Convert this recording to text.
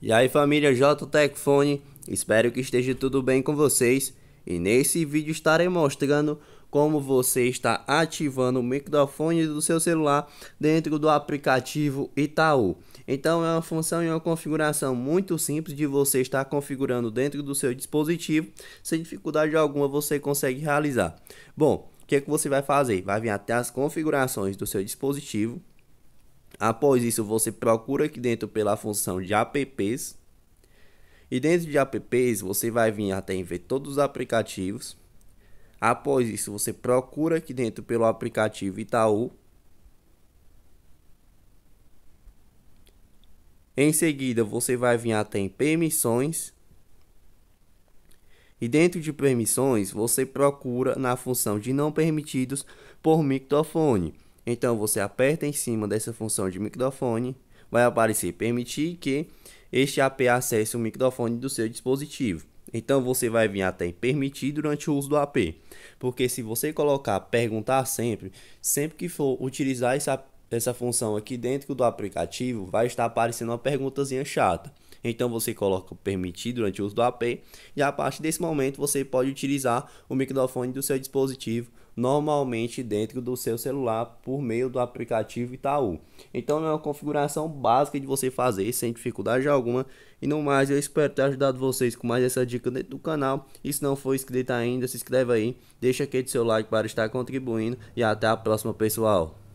E aí família JTech espero que esteja tudo bem com vocês e nesse vídeo estarei mostrando como você está ativando o microfone do seu celular dentro do aplicativo Itaú. Então é uma função e uma configuração muito simples de você estar configurando dentro do seu dispositivo, sem dificuldade alguma você consegue realizar. Bom, o que, é que você vai fazer? Vai vir até as configurações do seu dispositivo, Após isso, você procura aqui dentro pela função de apps. E dentro de apps, você vai vir até em ver todos os aplicativos. Após isso, você procura aqui dentro pelo aplicativo Itaú. Em seguida, você vai vir até em permissões. E dentro de permissões, você procura na função de não permitidos por microfone. Então você aperta em cima dessa função de microfone, vai aparecer permitir que este AP acesse o microfone do seu dispositivo. Então você vai vir até permitir durante o uso do AP, porque se você colocar perguntar sempre, sempre que for utilizar essa, essa função aqui dentro do aplicativo, vai estar aparecendo uma perguntazinha chata. Então você coloca permitir durante o uso do AP e a partir desse momento você pode utilizar o microfone do seu dispositivo normalmente dentro do seu celular por meio do aplicativo Itaú. Então é uma configuração básica de você fazer sem dificuldade alguma. E no mais, eu espero ter ajudado vocês com mais essa dica dentro do canal. E se não for inscrito ainda, se inscreve aí, deixa aquele seu like para estar contribuindo e até a próxima, pessoal.